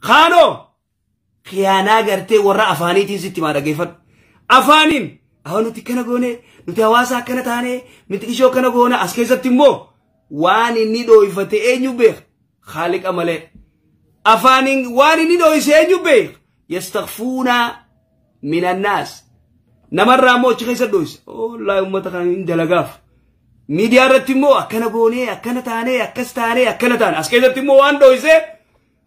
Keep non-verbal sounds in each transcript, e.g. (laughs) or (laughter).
Kaanoo kiyaanaa gartee warra afaaniitiin sitti maa dhaggeeffadhu. Afaaniin haa nuti kana goone nuti hawaasa akkana taane mixqishoo kana goona as keessatti immoo waan inni dhooyfate eenyu beeka haaliqa malee. Afaaniin waan inni dhooyse eenyu beeka yastaqfuuna minannaas. Namarraa immoo achi keessa dhooyse. Ollaa uummata kana hin dalagaaf. Miidiyaa irratti immoo akkana goonee akkana taanee akkas taanee akkana taane as keessatti immoo waan dhooyse.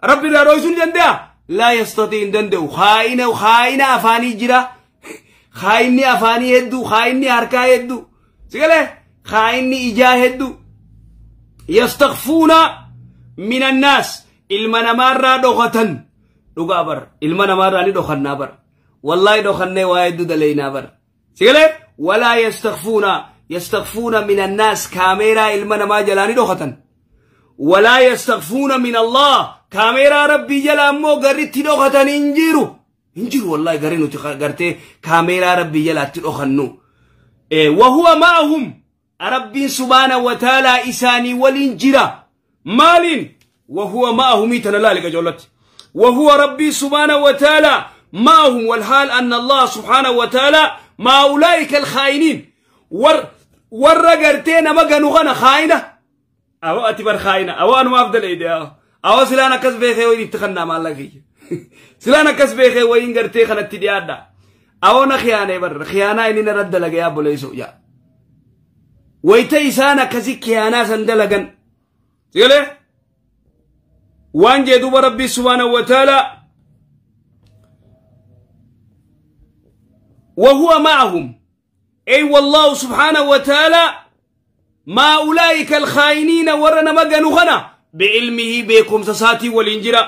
ربي لا رويسون دندا لا يستطيع دندو خائنة وخائن أفاني جرا خائن أفاني هدو خائن أركا هدو سيقاله خائن إجاه هدو يستخفون من الناس المنا مارا دوغتن دوغابر المنا مارا دوغنا نابر والله دوغنا نوائد دلين نابر سيقاله ولا يستخفون يستخفون من الناس كاميرا المنا ما جلاني دوغتن ولا يستخفون من الله كاميرا ربي جل أمو غاري تلو خطان انجيرو انجيرو والله غاري نو تخار كاميرا ربي جل تلو خنو إيه وهو معهم ربي سبحانه وتعالى إساني والإنجيرا مالين وهو معهم إتنا لالك جولت وهو ربي سبحانه وتعالى معهم والحال أن الله سبحانه وتعالى ما أولئك الخائنين ور ور ما كانوا خائنة أو أتبر خائنة أو أنا أفضل إيديها أو سلانا كس بيخي وين يتخنا مالك سلانا كس بيخي وين قرتي خنا تديادا أو نخيانة بر خيانة إني نرد لك يا بوليسو يا ويتي سانا كسي خيانة سندلقن تقولي وان جدوب ربي سبحانه وتعالى وهو معهم أي والله سبحانه وتعالى ما أولئك الخائنين ورنا مجنوخنا بعلمه بكم سساتي والإنجرة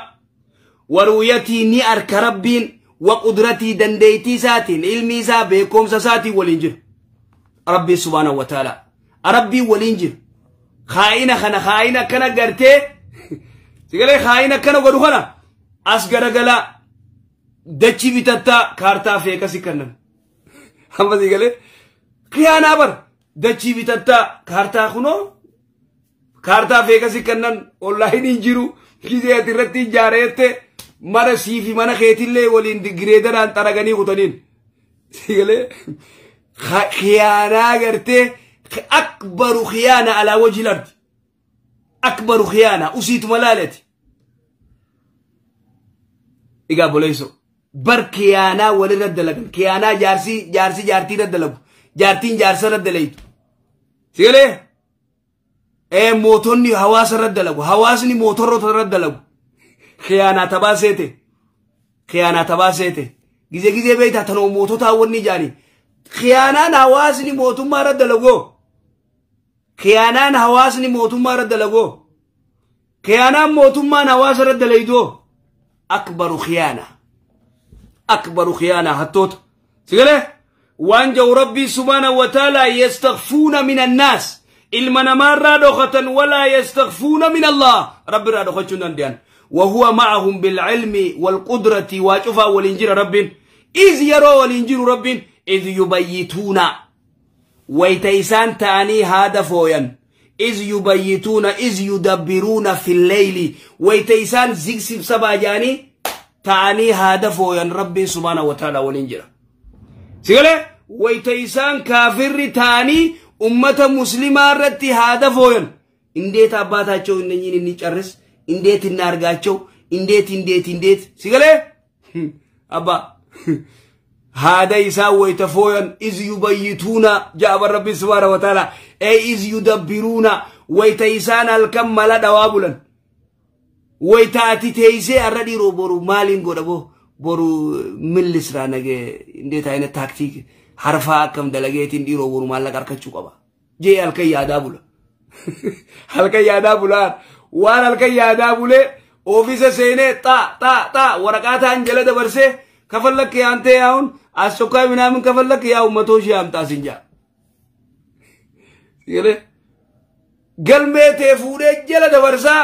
ورؤيتي نأرك ربين وقدرتي دنديتي ساتين علمي سا بكم سساتي والإنجرة ربي سبحانه وتعالى ربي والإنجر خائنة خنا خائنة كنا قرتي (laughs) تقولي خائنة كنا قدو خنا أسقر قلا دچي بتتا كارتا فيكا سكرنا هم (laughs) تقولي خيانة بر دچي بتتا كارتا خنو kaartaaf eegasii kennan ollaayin hin jiru gisee ati irratti ijaarete mana siifi mana keetillee waliin gireedadhaan xaraganii kutaniin khiyaanaa gartee akbaru khiyaana alaa wajhi lardi akbaru khiyaana usiituma laaleti igaa boleeyso bar khiyaanaa walirra dalagan khiyaanaa jaarsi jaarsi jaartiirra dalagu jaartiin jaarsa irra sigalee mootonni hawaasa irra dalagu hawaasni mootorrota irra dalagu khiyaanata baaseete khiyaanata baaseete ጊዜ ጊዜ ቤታ ተኖ ሞቶታ ወኒ ጃኒ ኪያናን ሐዋስኒ ሞቱማ ረደለጎ ኪያናን ሐዋስኒ ሞቱማ ረደለጎ ኪያናን ሞቱማን ሐዋስ ረደለይዶ አክበሩ ኪያና አክበሩ ኪያና ሀቶት ስገለ ዋንጀው ረቢ ሱብሓነሁ ወተዓላ የስተግፉነ ሚን አናስ ilma namarraa dhokhatan walaa yastakhfuuna min allah rabbiirraa dhokachuun ديان وهو معهم بالعلم والقدرة واجفا والإنجير رب إذ يروا والإنجير رب إذ يبيتون ويتيسان تاني هذا فويا إذ يبيتون إذ يدبرون في الليل ويتيسان زيكسب سبا جاني تاني هذا فويا رب سبحانه وتعالى والإنجير سيقول ويتيسان كافر تاني ኡመተ ሙስሊማ ረቲ ሀደፎዮን እንዴት አባታቸው እነኝን እንጨርስ፣ እንዴት እናርጋቸው፣ እንዴት እንዴት እንዴት ሲገለ አባ ሀደ ይሳ ወይተፎዮን ኢዝ ዩበይቱና ጃአበ ረቢ ስብሓነ ወተዓላ ኢዝ ዩደብሩና ወይተ ይሳን አልከም መላ ደዋ ቡለን ወይታ አቲ ቴይሴ አረዲሮ ቦሩ ማሊን ጎደ ቦሩ ምን ልስራ ነገ እንዴት አይነት ታክቲክ harfaa akkam dalageetiin dhiiroo boru maallaqa harkachuu qaba. Jee halkan yaadaa bula. Halkan yaadaa bulaan waan halkan yaadaa bulee ofiisa seenee xaa xaa xaa waraqaa ta'an jala dabarsee kafallakki yaantee yaa'uun as tokkaa minaamin kafallakki yaa'u matoo ishee hamtaa sin jaa. Galmee tee fuudhee jala dabarsaa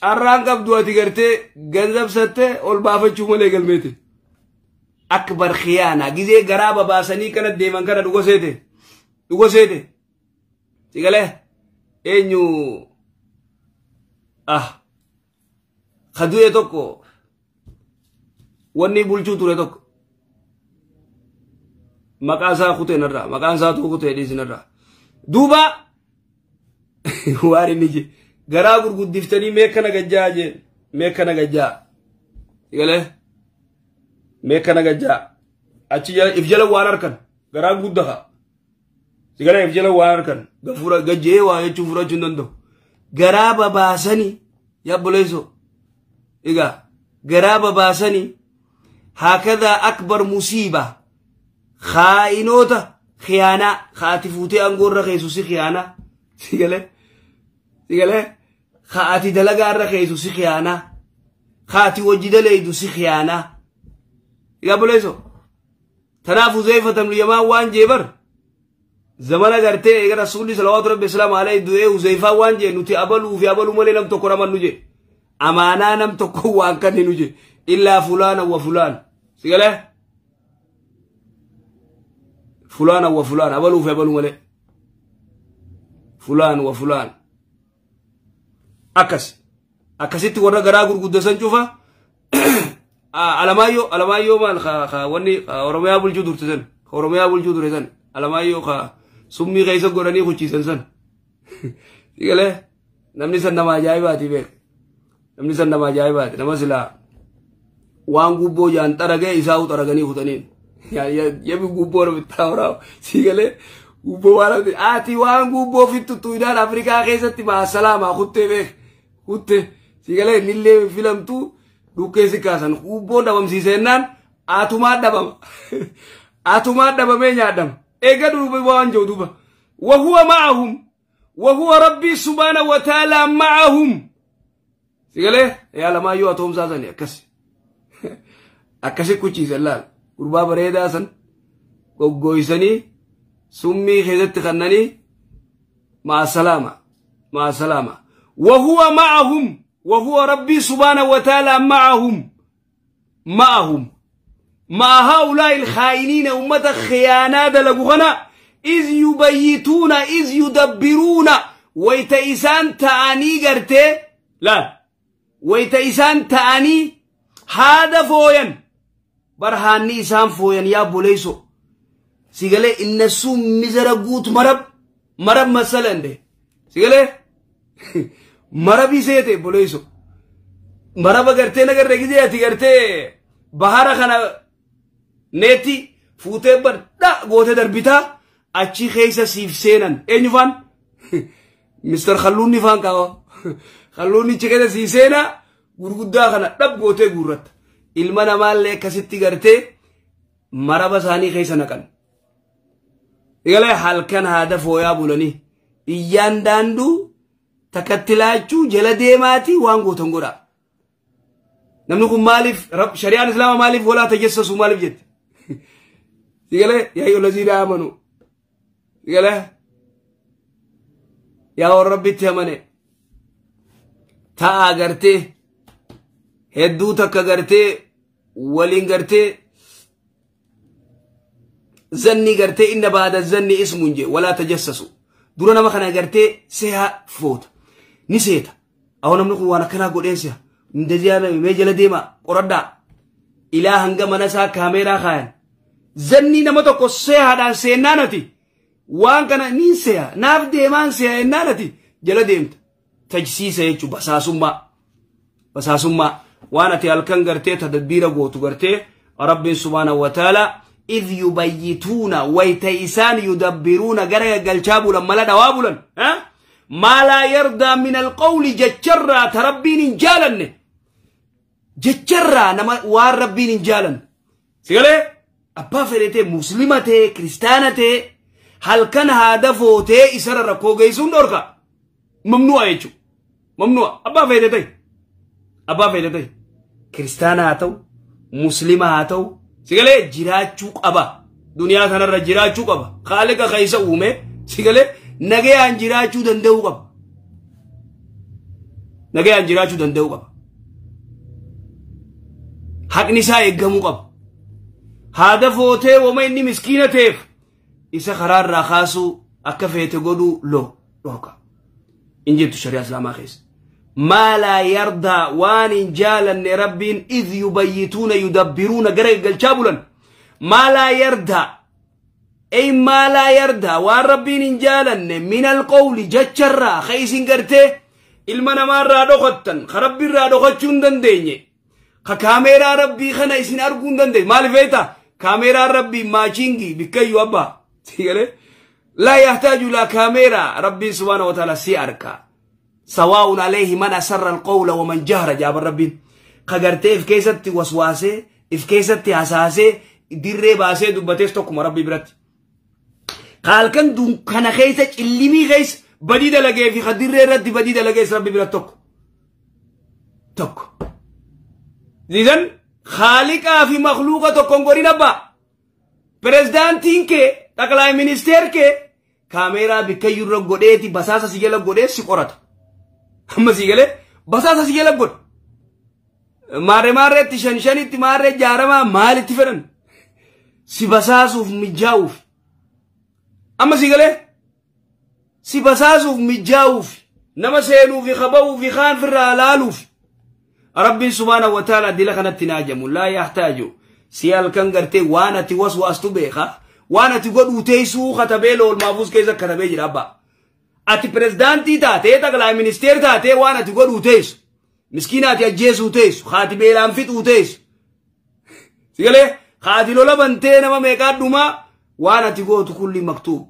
carraan qabdu ati gartee ganzabsattee ol baafachuu malee galmee tee. akbar khiyaana gizee garaba basani kana deman kana dhugo sete dhugo sete sigale enyu ah hadu etoko wanni bulchuu ture tokko maqaa isaa makansa maqaan isaa tuu kutee dhiisinarraa duuba (laughs) waan inni je garaa mekana meekkana gajjaa jeen mee kana gajaa achi if jala waan arkan garaan gudda ha sigana if jala waan arkan gajee waa jechuun furachuu hin danda'u garaa babaasanii yabboleeso igaa garaa babaasanii haakadaa akbar musiibaa kaa'inoota khiyaanaa kaati fuutee angoorra keessusi khiyaanaa sigalee sigalee kaati dalagaa irra keessusi khiyaanaa kaati wajji daleeydu si khiyaanaa Egaa buleeso. Tanaafuu Huzeyfatan yamaan waan jee bar zamana gartee eega rasuulli salawaatu rabbi islaam alayhi du'ee Huzeyfaa waan jee nuti abaluu fi abaluu malee nam tokko ramannu jee. Amaanaa nam tokko waan kanninu jee. Illaa fulaana wa fulaana. Sigalee? فلان وفلان أبلو في أبلو ملي فلان وفلان أكس أكست ورا غرا غرغد سنجوفا Ah, alamayo alamayo man wani oromiyaa bulchuu turte san oromiyaa bulchuu ture san alamayo ka summii keessa godhanii kuchiisan san sigalee (laughs) namni san nama ajaa'ibaati beek namni san nama ajaa'ibaati nama silaa waan gubboo jaan xaragee isaa'u xaraganii kutaniin (laughs) yabi gubboo namitti xaawraa sigalee (laughs) gubboo waan hafte ati waan gubboo fittuttuyidaan afrikaa keessatti maasalaamaa kuttee beek kutte sigalee nillee filamtuu dhukkeensi kaasan huubboon dhabamsiisennaan atumaa dhabama atumaa dhabamee nyaadhama eega dhuba waan jiru duba wahuwa ma'ahum wahuwa rabbii subhaana wataalaa ma'ahum sigalee yaa lamaayyuu atoomsaa sani akkas akkasi kuchiise laal gurbaa bareedaa san goggooysanii summii keessatti kannanii maasalaama maasalaama wahuwa ma'ahum وهو ربي سبحانه وتعالى معهم معهم مع هؤلاء الخائنين أمة خيانة دلقونا إذ يبيتون إذ يدبرون ويتئسان تأني قرتي لا ويتئسان تأني هذا فوين برهاني إسان فوين يا بوليسو سيقالي إن السوم مزرقوت مرب مرب مثلا ده سيقالي (laughs) marabi seete boleeyso maraba gartee nagarra gizee ati gartee bahara kana neti fuutee badda goote darbitaa achi keessa siif seenan eenyufaan (laughs) mister kalluunni faan qaba (laughs) kalluunni achi keessa siif gurguddaa kana dhab gootee guurratta ilma namaallee akkasitti gartee maraba isaanii keessa naqan egalee halkan haada fooyaa bulanii iyyaan daanduu takattilaachuu jala deemaatii waan gootan godhaa. Namni kun maaliif shari'aan islaamaa maaliif walaa tajassasu maaliif jette? Sigale yaa yollaziidha amanu. Sigale yaa warra rabbitti amane. Ta'a agartee hedduu takka gartee waliin gartee zanni gartee inna baada zanni ismuun jee walaa tajassasu. Dura nama kana gartee seha foota. نسيت أو نملك وانا كلا قديسيا ندجانا ميجل ديما قردا إلهن قمنا سا كاميرا خاين زني نمتو قصيها دان سينانتي وان كان نيسيا ناف ديمان سيا إنانتي جل ديمت تجسيسا يجو بساسما بساسما وانا تيالكن قرتي تدبير قوتو قرتي رب سبحانه وتعالى إذ يبيتون ويتيسان يدبرون قرية قلشابولا ملا دوابولا ها أه؟ maalaa yardaa min alqawli jecharraa ta rabbiin hin jaalanne jecharraa nama waan rabbiin hin sigalee abbaa fedhetee muslima ta'e halkan haada footee isarra rakkoo geessuun dhorka mamnu'a jechuudha mamnu'a abbaa fedhe abbaa fedhe ta'e kiristaana haa ta'u muslima ta'u sigalee jiraachuu qaba duniyaa kanarra jiraachuu qaba haaliqa keessa uume sigalee. nageyaan jiraachuu danda'uu qabu haqni isaa eeggamuu qabu haa dafootaa waamainni miskiina ta'eef isa karaarraa haasaa akka feete godhuu loo dhorka. injilitti shari'a islaamaa qabaas maallaayi ardaa waan hin jaallannee rabbiin idii yubbanyee tuunee yudha biruu na garagalchaa bulan maallaayi ardaa. أي ما لا يرضى وان ربين إنجالن من القول جتشرا خيسين قرته إلمنا ما رادو خطن خربي رادو خطشون دندين خكاميرا ربي خنا إسين أرقون دندين مال فيتا كاميرا ربي ماشينجي بكيو أبا لا يحتاج إلى كاميرا ربي سبحانه وتعالى سياركا سواء عليه من أسر القول ومن جهر جاب ربي خجرتي في كيستي وسواسي في كيستي أساسي dirree baasee dubbatees tokkuma rabbi biratti halkan dunkana keessa cillimii keessa badii dalagee fi hadirree irratti badii dalagees rabbi bira tokko tokko. Zidan haaliqaa fi makluuqa tokkoon godhin abbaa. Pireezidaantiin kee xaqlaay ministeer kee kaameeraa bikkayyurra godheeti basaasa si jala godhee si qorata. Amma si galee basaasa si jala godhe. Maarree maarreetti shan shanitti maarree jaaramaa maalitti fedhan? Si basaasuuf mijaa'uuf. amma si galee si basaasuuf mijaa'uuf nama seenuuf qaba'uuf kaan firraa laaluuf rabbiin subhaanahu wa taala dila kanatti naajamu laa yahtaaju si halkan gartee waan ati waswaastu beeka waan ati godhuu teessuu katabee lool maafuus keessa katabee jira abbaa ati pirezidaantii taatee taqlaa ministeer taatee waan ati godhuu teessu miskiina ati ajjeesuu teessu haati beelaan fixuu teessu si galee haati lola bantee nama meeqaa dhumaa waan ati gootu kulli maktuub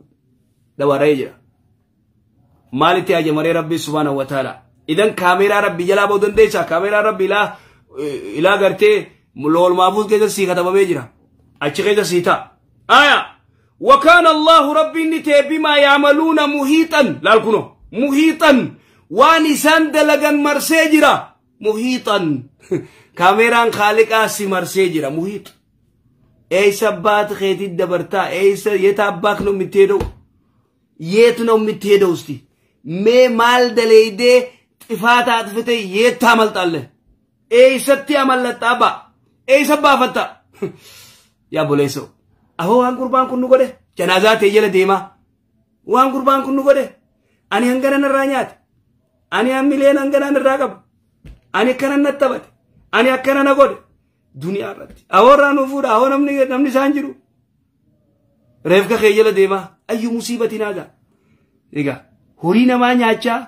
dabaree jira maalitti ajamaree rabbi subhaanahu wa taala idan kaameeraa rabbi jalaa ba'uu dandeessaa kaameeraa rabbi ilaa ilaa gartee lool maafuus keessa sii katabamee jira achi keessa sii ta'a aya وكان الله ربي نتي بما يعملون محيطا لا الكنو محيطا وانسان دلغن مرسجرا محيطا كاميران خالقا سي مرسجرا محيط ኤይስ አባት ኸቲት ደበርታ ኤይስ የት አባክ ነው የምትሄደው? የት ነው የምትሄደው? እስቲ ሜ ማል ደለይዴ ጥፋት አጥፍቴ የት ታመልጣለህ? ኤይሰት ያመለጣባ ባ ኤይስ አባ ፈታ (laughs) ያ ቦሌሰው አሁ ዋን ቁርባን ኩኑ ጎደ ጀናዛ ተየለ ዴማ ዋን ቁርባን ኩኑ ጎደ አኒ አንገነን ራኛት አኒ አሚሌን አንገናን ራቀብ አኒ ከነነተበት አኒ አከነነ ጎደ duniyaa irratti awoorraa nu fuudha awoo namni namni isaan jiru reefka kee jala deemaa ayyu musiibati naaga egaa horii namaa nyaachaa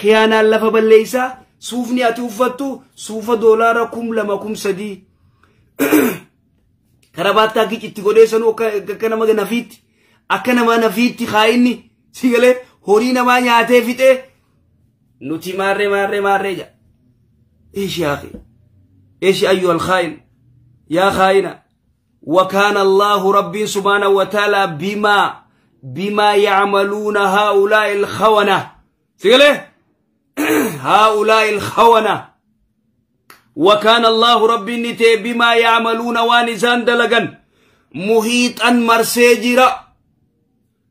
khiyaanaan lafa balleeysaa suufni ati uffattu suufa doolaara kum lama kum sadii karabaattaa kicitti godhee sanuu akka nama nafiitti akka namaa nafiitti haa'inni si galee horii namaa nyaatee fixee nuti maarree maarree maarree jedha. ايش يا اخي ايش ايها الخائن يا خائنة وكان الله ربي سبحانه وتعالى بما بما يعملون هؤلاء الخونة سيقوله (clears throat) هؤلاء الخونة وكان الله ربي نتي بما يعملون وانسان دلقا محيطا مرسيجرا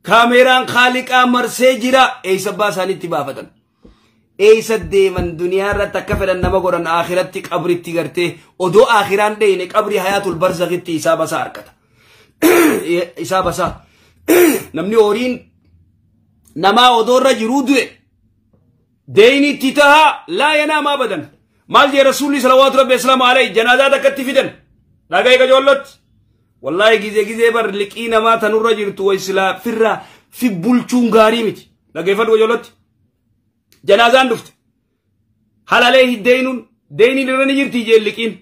كاميران خالقا مرسيجرا اي سباسان اتبافتن eeysa deeman duniyaa irratti akka fedhan nama godhan akhiratti qabritti gartee odoo akhiraan dheeyne qabri hayaatul barzaqitti isaa basaa harkata. Isaa basaa. Namni horiin namaa odoorra jiruu du'e deeyni itti tahaa laa yanaamaa badan. Maal jee rasuulli salawaatu rabbi islaamu alayhi janaadaa takkatti fidan. Dhagaa eega joollootti. Wallaahi gizee gizee bar liqii namaa tanurra jirtu waysilaa firraa fi bulchuun gaarii miti. Dhageeffadhu joollootti. janazaan dhufte halalee hiddeenuun deenii irra ni jirti jeelliqiin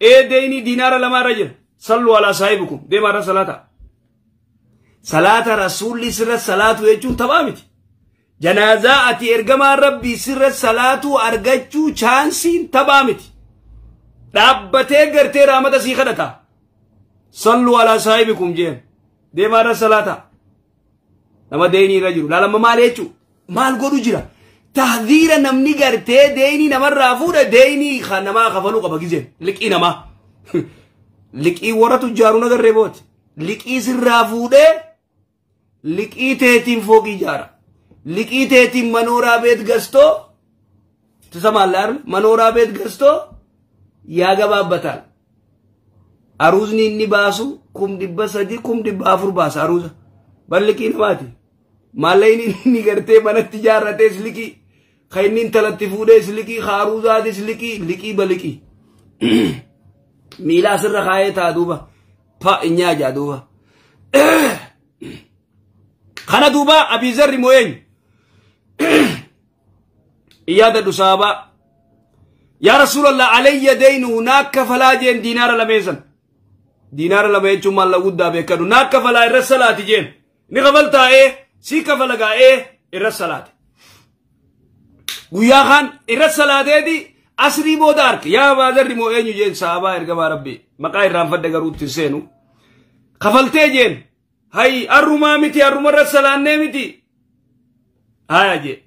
ee deenii diinaara lamaarra jira sallu alaa saahibukum deemaarra salaata salaata rasuulli sirra salaatu jechuun taphaa miti janaazaa ati ergamaan rabbii sirra salaatu argachuu chaansiin taphaa miti dhaabbatee gartee raamata sii kadhata sallu alaa saahibikum jeen deemaarra salaata nama deenii irra jiru laalamma maal jechuu maal godhu jira تحذير نمني قرتي ديني نمر رافورة ديني خانما خفلو قبا جزين لك إنما (laughs) لك إي ورا تجارونا قربوت لك إي سر رافورة لك إي تهتم فوقي جارة لك إي تهتم منورا بيت قستو تسمع اللار منورا بيت قستو يا قباب بطال أروزني إني باسو كم دبا سدي كم دبا أفر باس أروزة بل لك إنماتي مالين إني قرتي منت تجارة تسلكي ka inni intalatti fuudhees liqii ka aruuzaatis liqii liqii baliqii miilaa sirra kaayee taa duuba pa inyaajaa duuba kana duuba abiizarri moo eenyu iyaadadhu saabaa yaa rasuulallah alayya deynu hunaak kafalaa jeen diinaara lameesan diinaara lama jechuun maallaa guddaa beekadu naak kafalaa irra salaati jeen ni kafaltaa'ee sii kafalagaa ee irra salaati guyyaa irra salaateeti asrii booda arka yaa baazarri moo eenyu jeen saabaa ergamaa rabbi maqaa irraanfadde garuutti seenu kafaltee jeen hay arrumaa miti arrumarra salaannee miti haya jee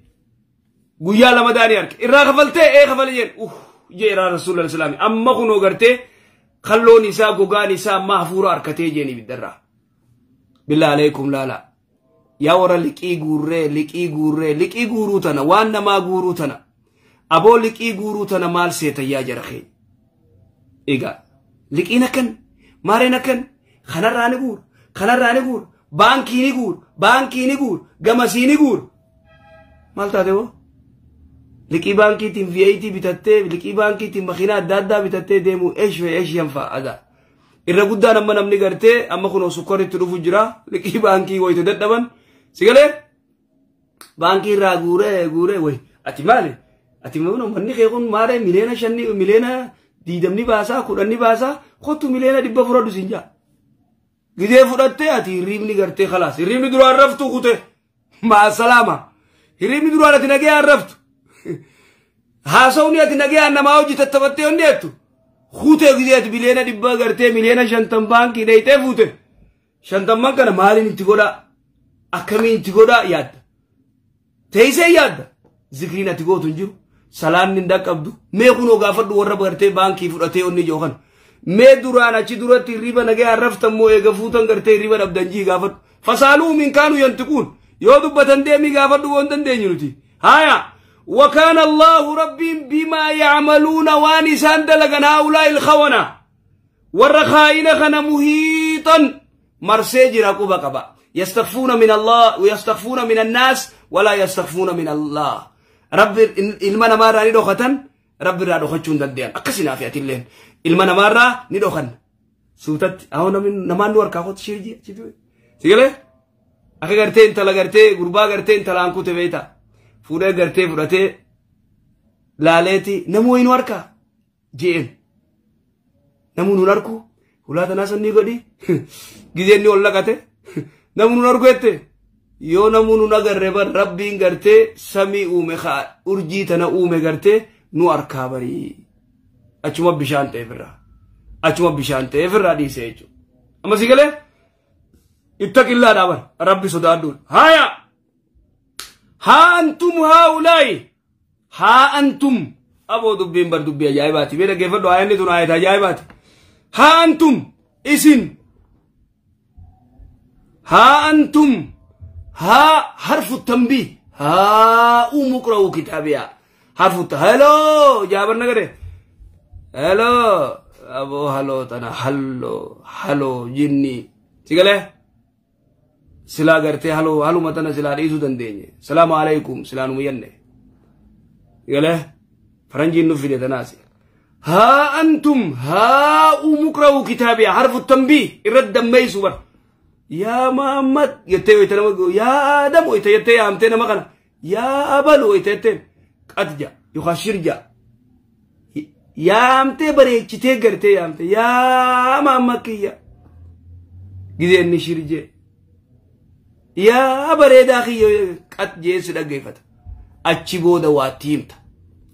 guyyaa lama daani arke irraa kafaltee ee kafale jeen uh jee irraa rasuulal islaami amma kunoo gartee kalloon isaa gogaan isaa amma hafuura arkatee jeen ibiddarraa bilaa aleykum laalaa yaa warra liqii guurree liqii guurree liqii guuruu tana waan namaa guuruu tana aboo liqii guuruu tana maal seetan yaa jara keenya egaa liqiin akkan maareen akkan kanarraa ni guura kanarraa ni guura baankii ni guura baankii ni guura gamasii ni guura maal taate hoo liqii baankiitiin vi'ayitii bitattee liqii baankiitiin makiinaa adda addaa bitattee deemu eeshee eeshiyan fa'aadha. Irra guddaan amma namni gartee amma kunoo sukkooritti dhufu jira liqii baankii wayite dadhaban sigale banki ra gure gure we ati maali ati mauna manni kee kun maare miliyoona shanni miliyoona diidamni baasaa kudhanni baasaa kottu miliyoona dhibba fudhadhu sinja gide gidee fudhattee ati rimni gartee khalaas rimni duraan raftu kute (laughs) maasalaama hirriibni duraan ati nagee aan raftu (laughs) haasawni ati nage aan namaa hojji tattafattee onni jettu kute gidee ati miliyoona dhibba gartee miliyoona shantan baankii dheeytee fuute shantamman kana maaliin itti godhaa akkamiin tigodhaa yaadda teessee yaadda zikriin ati gootu hin jiru salaanni hin dhaqqabdu mee kunoo gaafadhu warra gartee baankii fudhatee onni jiru kan mee duraan achi duratti hirriba nagee harraftan moo eega fuutan gartee hirriba dhabdanjii gaafadhu fasaaluu min kaanu yantikuun yoo dubbatan deemii gaafadhu waan dandeenyu nuti haya وكان الله ربهم بما يعملون وان ساندلغن هؤلاء الخونة والرخائن خن مهيطا مرسي جرا قبا قبا يستخفون من الله ويستخفون من الناس ولا يستخفون من الله رب المنا مرة ندوختن رب را دوخچون دنديان اكسنا في اتلين المنا مرة ندوخن سوتت او نمن نمان نور كاوت شيرجي سيله اكا غرتي انت لغرتي غربا غرتي انت لانكو تبيتا فوده غرتي فودته لاليتي نمو ين وركا جين نمو نوركو ولا تناسن غدي غيزني (laughs) ولا كته nun namnu argette yoo namnu nun agarre bar rabbiin gartee samii uume urjii tana uume gartee nu harkaa barii achuma bishaan ta'eefirraa achuma bishaan ta'eefirraa dhiisee jechuudha. Ammasii galee itta qillaa dhaaban rabbi sodaadduun haaya haa antum haa ulaayi haa antum aboo dubbiin bar dubbii ajaa'ibaati bee dhaggeeffadhu haa haa ajaa'ibaati haa antum isin ها أنتم ها حرف التنبيه هاؤم اقرأوا كتابها حرف هلو جابر نغري هلو أبو هلو تنا هلو هلو جني سيقاله سلا قرتي هلو هلو متنا سلا رئيسو دنديني سلام عليكم سلا نميني سيقاله فرنجي نفيد تناسي ها أنتم هاؤم اقرأوا كتابيا حرف التنبيه الرد دميسو بره yaa muhammad jettee wayita nama yaa aadamu wayita jettee yaamtee nama kana yaa abalu wayita jetteen qatja yookaan shirja yaamtee bareechitee gartee yaamte yaa muhammad kiyya gizeenni shirje yaa bareedaa kiyya qat jeessu dhaggeeffata achi booda waa tiimta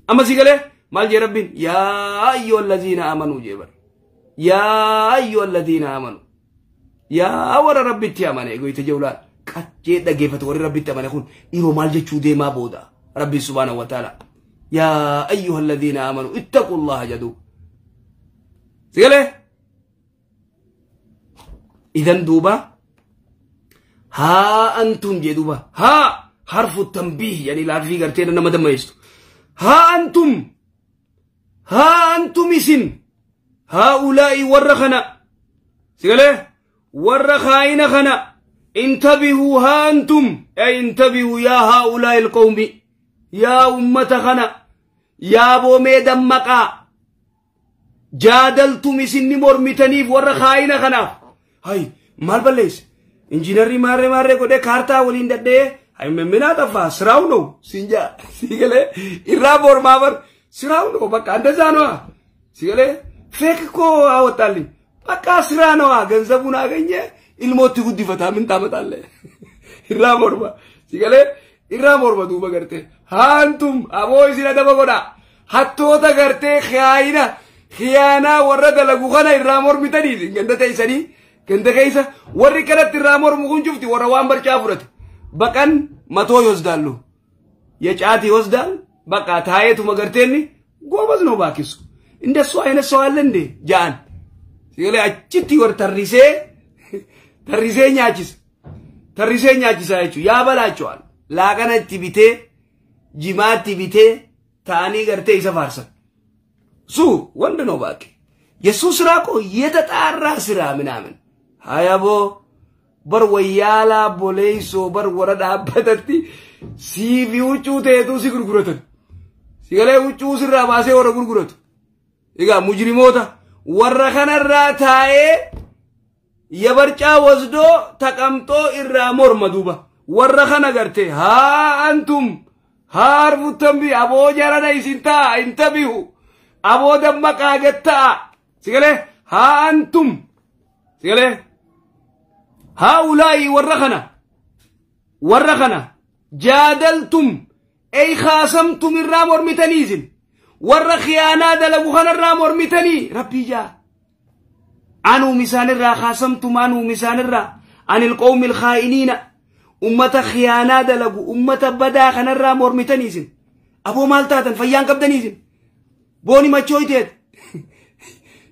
amma si galee maal jee rabbiin yaa ayyuha allaziina aamanuu jee bare yaa ayyuha allaziina aamanuu yaa warra rabbitti amane egoyita jechuudhaan qaccee dhageeffatu warri rabbitti amane kun yeroo maal jechuu deemaa booda rabbi subhaana wa taala yaa ayyuha alladhiina amanu ittaqullaha jedhu sigalee idan duuba haa antum jee duuba haa harfu tambiih yani laaffii gartee nama dammeessitu haa antum haa antum isin haa ulaa'i warra kana sigalee warra kaayina kana intabihuu haa antum ay intabihuu yaa haa'ulaa'i ilqawmi yaa ummata kana yaa boomee dammaqaa jaadaltum isinni mormitaniif warra kaayina kanaaf hay maal balleeyse injiinarri maarree maarree godhee kaartaa waliin dadhee hay mimminaa taffaa siraawu no siinjaa siigalee irraa boor maabar siraawu no bakka andazaa noa siigalee feek koo haa wattaalli በቃ ስራ ነዋ። ገንዘቡን አገኘ ኢልሞት ጉድ ምን ታመጣለ? (laughs) ኢራ ሲገለ ኢራ ዱበ ገርቴ ሃንቱም አቦይ ሲነ ደበጎዳ ሀቶተ ገርቴ ኸያይና ኸያና ወረ ደለጉ ኸነ ኢራ ሞርሚ ገንደ ተይሰኒ ገንደ ከይሰ ወሪ ከረት ኢራ ሞርሙ ጁፍቲ ወረ ዋን በርጫ ፍረት በቀን መቶ ይወስዳሉ። የጫት ይወስዳል። በቃ ታየቱ መገርቴኒ ጎበዝ ነው ባኪሱ። እንደሱ አይነት ሰው አለ እንዴ ጃን Sagalee achitti war tarrisee tarrisee nyaachisa. Tarrisee nyaachisaa jechuun yaa balaachuwaan laaqana itti bitee jimaatti bitee taanii gartee isa faarsan. Suu wanda noo baake. Yesuus raako yeta xaarraa siraa minaamin. Haya boo bar wayyaalaa boleeysoo bar wara dhaabbatatti siifi huccuu ta'etu si gurguratan. Sagalee huccuu sirraa baasee warra gurguratu. Egaa mujrimoota. warra kanarraa taa'ee yabarcaa wasdoo taqamxoo irraa morma duuba warra kana garte haa antum haa harfuttan bi aboo jarana isin ta'a intabihu aboo dammaqaa gatta'a sigale haa antum sigale haa ulaayi warra kana warra kana jaadaltum ey kaasamtum irraa mormitanii isin warra khiyaanaa dalagu kanarraa mormitanii rabbii jaa عن مسان الرا خاصمتم عن مسان الرا عن القوم الخائنين أمة خيانة دلقوا أمة بدا خن الرا مرمتنيزن أبو مالتاتن فيان قبدنيزن بوني ما تشويتت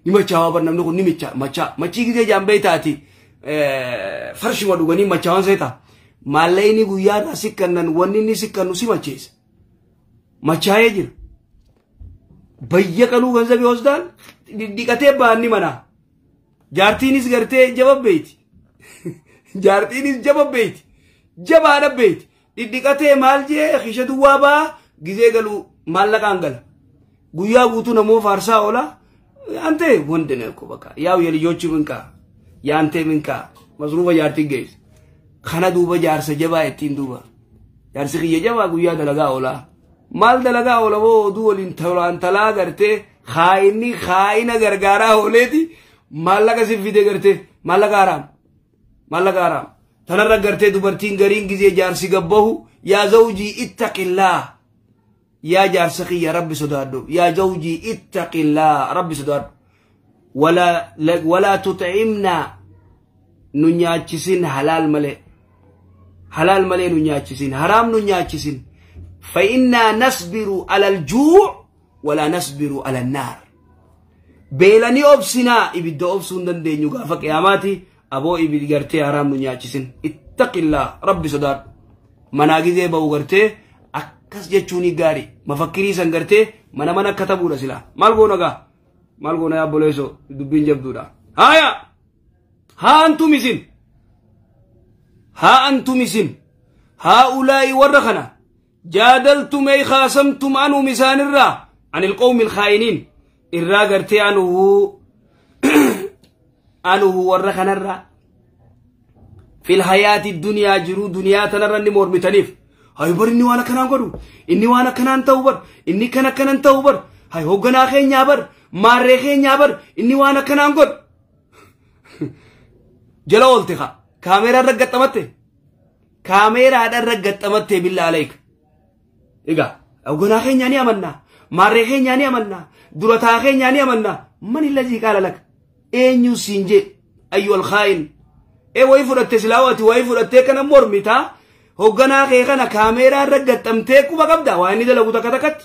نما تشاوا برنام نقول نما تشا ما تشا ما تشي كده جنب بيتاتي فرش ودوغني ما تشاون زيتا ما ليني غيا راسك كنن وني نسك ما تشيز ما تشايجر በየቀኑ ገንዘብ ይወስዳል። ዲቀቴ ባኒ መና ጃርቲኒስ ገርቴ ጀበቤት ጃርቲኒስ ጀበቤት ጀባ ነቤት ዲዲቀቴ ማልጄ ኪሸቱ ዋባ ጊዜ ገሉ ማለቃን ገለ ጉያ ጉቱ ነሞ ፋርሳ ኦላ አንተ ወንድ ነህ እኮ በቃ ያው የልጆች ምንቃ ያንተ ምንቃ መስሩበ ጃርቲ ገይስ ከነ ዱበ ጃርሰ ጀባ እቲን ዱበ ጃርሲ ክየ ጀባ ጉያ ደለጋ ኦላ maal dalagaa olabooduu waliin tolantalaa gartee haa'inni haa'ina gargaaraa hooleeti maallaqa si fide gartee maallaqa haraam maallaqa haraam tanarra gartee dubartiin gariin gizee jaarsi gabbahu yaa zawjii ittaqillaa yaa jaarsa kiyya rabbi sodaadhu yaa zawjii ittaqillaa rabbi sodaadhu walaa walaa tut'imnaa nu nyaachisin halaal malee halaal malee nu nyaachisin haraam nu nyaachisin فإنا نصبر على الجوع ولا نصبر على النار beelanii obsinaa ibidda obsuu hin dandeenyu gaafa qiyaamaati aboo ibid gartee haraam nu nyaachisin ittaqillaa rabbi sodaadhu manaa gizee ba'u gartee akkas jechuun gaarii mafakkirii san gartee mana mana akka tabuudha silaa maal goona gaa maal goona yaa boleesoo dubbiin jabduudha haaya haa antum isin haa antum isin haa ulaa'i warra kana Jaadaltumee ay kaasamtum anum isaanirraa an ilqawmi irraa gartee anuhu (clears throat) anuhu warra kanarraa fil hayaati dunia jiruu duniyaa tanarra inni mormitaniif hay bar inni waan akkanaan godhu inni waan akkanaa ta'u bar inni kan akkanan ta'uu bar hay hogganaa keenyaa bar maarree keenyaa bar inni waan akkanaa godhu (laughs) jala oolte ka kaameeraadhaan gaxxamatte kaameeraadhaan gaxxamatte Egaa ogonaa amannaa. Maarree keenya ni Durataa keenya ni amannaa. Mani lajii qaala e mormitaa. Hogganaa kee kana kaameeraa irra gaxxamtee quba qabda. Waan takka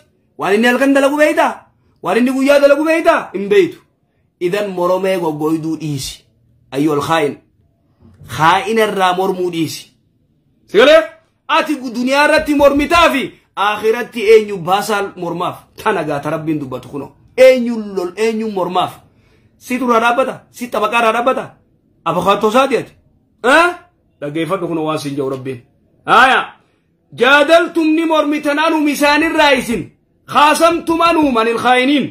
halkan dalagu beeytaa? Waan guyyaa dalagu beeytaa? Hin beeytu. Idan goggoyduu mormuu Sigalee ati duniyaa irratti mormitaa akhiratti eenyu baasaa mormaaf tana gaata rabbiin dubbatu kuno eenyu lol eenyu mormaaf si turaa dhaabbata si xabaqaarraa dhaabbata abakaatoo isaati ati dhaggeeffadhu kuno waan siin jedhu rabbiin haya jaadaltumni mormitananum isaanirraa isin khaasamtumanum anil khaayiniin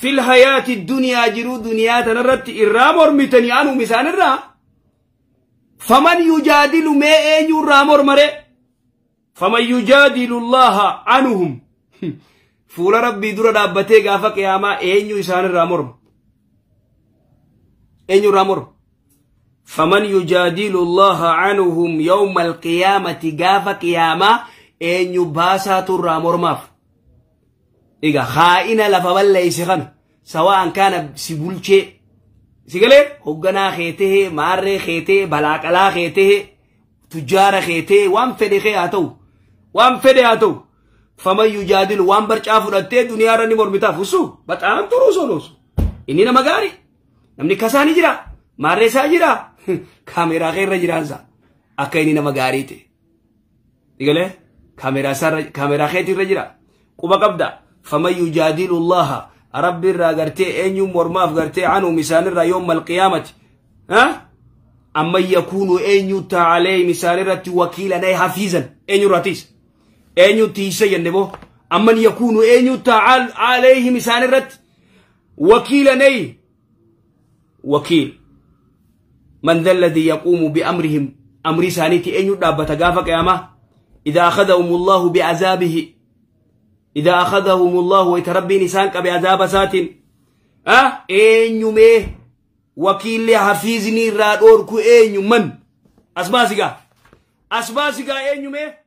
fil hayaati duniyaa jiruu duniyaa tanarratti irraa mormitanii anum isaanirraa faman yujaadilu mee eenyu irraa mormare فمن يجادل الله عنهم fuula rabbii dura dhaabbatee gaafa qiyaamaa eenyu isaanirraa morma eenyurraa morma faman yujaadilu allaha canhum yawma alqiyaamati gaafa qiyaamaa eenyu baasaaturraa mormaaf iga haa'ina lafa balleeyse kana sawa'an kaana si bulchee si galee hogganaa keetee maarree keetee balaaqalaa keetee tujjaara keetee waan fedhe kee haa ta'u waan fedhe haa ta'u jadil jaadilu waan barcaa fudhattee duniyaa irra ni mormitaaf usu baxaan turuu solosu inni nama gaarii namni kasaa ni jira maarree isaa jira kaameeraa keerra jiraansa akka inni nama gaarii ta'e digalee kaameeraa keetirra jira quba qabda famayyu jaadilu allaha rabbi irraa gartee eenyuun mormaaf gartee anhum isaanirraa yoom alqiyaamati amman yakuunu eenyu taa'alee isaanirratti wakiilan hafiizan أنيو تيسي ينبو أمن يكون أنيو تعال عليه مسان الرت وكيل ني وكيل من ذا الذي يقوم بأمرهم أمر سانيتي أنيو دابة قافك يا ما إذا أخذهم الله بعذابه إذا أخذهم الله ويتربي نسانك بعذاب سات أه أنيو ميه وكيل حفيظني رادوركو أنيو من أسباسيكا أسباسيكا أنيو ميه